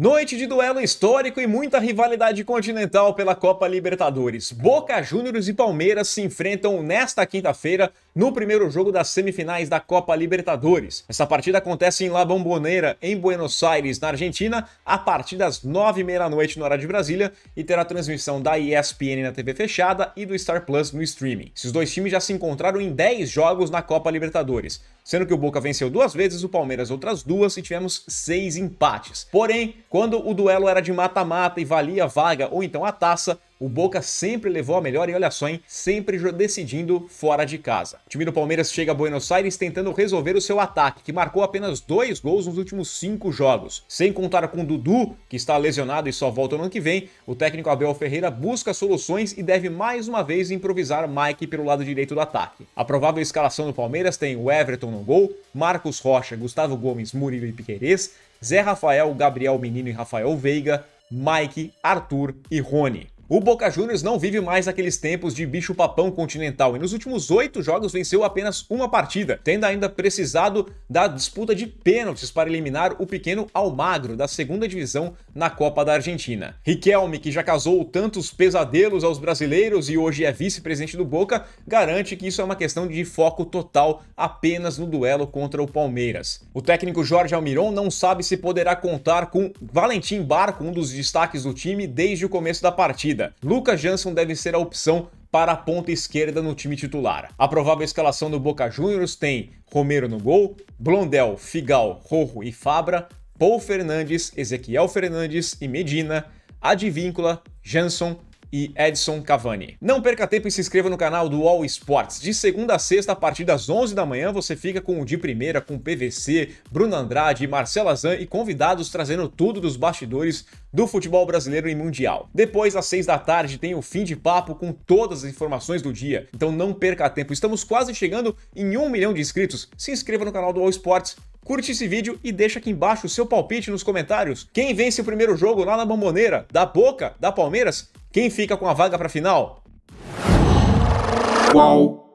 Noite de duelo histórico e muita rivalidade continental pela Copa Libertadores. Boca Juniors e Palmeiras se enfrentam nesta quinta-feira no primeiro jogo das semifinais da Copa Libertadores. Essa partida acontece em La Bombonera, em Buenos Aires, na Argentina, a partir das 9h30 da noite no horário de Brasília e terá transmissão da ESPN na TV fechada e do Star Plus no streaming. Esses dois times já se encontraram em 10 jogos na Copa Libertadores, sendo que o Boca venceu duas vezes, o Palmeiras outras duas e tivemos seis empates. Porém, quando o duelo era de mata-mata e valia a vaga ou então a taça, o Boca sempre levou a melhor e olha só, hein? Sempre decidindo fora de casa. O time do Palmeiras chega a Buenos Aires tentando resolver o seu ataque, que marcou apenas dois gols nos últimos cinco jogos. Sem contar com o Dudu, que está lesionado e só volta no ano que vem, o técnico Abel Ferreira busca soluções e deve mais uma vez improvisar Mike pelo lado direito do ataque. A provável escalação do Palmeiras tem o Everton no gol, Marcos Rocha, Gustavo Gomes, Murilo e Piquerez, Zé Rafael, Gabriel Menino e Rafael Veiga, Mike, Arthur e Rony. O Boca Juniors não vive mais aqueles tempos de bicho-papão continental e nos últimos oito jogos venceu apenas uma partida, tendo ainda precisado da disputa de pênaltis para eliminar o pequeno Almagro da segunda divisão na Copa da Argentina. Riquelme, que já causou tantos pesadelos aos brasileiros e hoje é vice-presidente do Boca, garante que isso é uma questão de foco total apenas no duelo contra o Palmeiras. O técnico Jorge Almiron não sabe se poderá contar com Valentim Barco, um dos destaques do time, desde o começo da partida partida. Lucas Jansson deve ser a opção para a ponta esquerda no time titular. A provável escalação do Boca Juniors tem Romero no gol, Blondel, Figal, Rojo e Fabra, Paul Fernandes, Ezequiel Fernandes e Medina, Advíncula, Jansson, e Edson Cavani. Não perca tempo e se inscreva no canal do All Sports. De segunda a sexta, a partir das 11 da manhã, você fica com o De Primeira, com PVC, Bruno Andrade, Marcelo Zan e convidados trazendo tudo dos bastidores do futebol brasileiro e mundial. Depois, às 6 da tarde, tem o fim de papo com todas as informações do dia. Então não perca tempo. Estamos quase chegando em 1 milhão de inscritos. Se inscreva no canal do All Sports. Curte esse vídeo e deixa aqui embaixo o seu palpite nos comentários. Quem vence o primeiro jogo lá na Bomboneira? Da Boca? Da Palmeiras? Quem fica com a vaga para a final? Qual?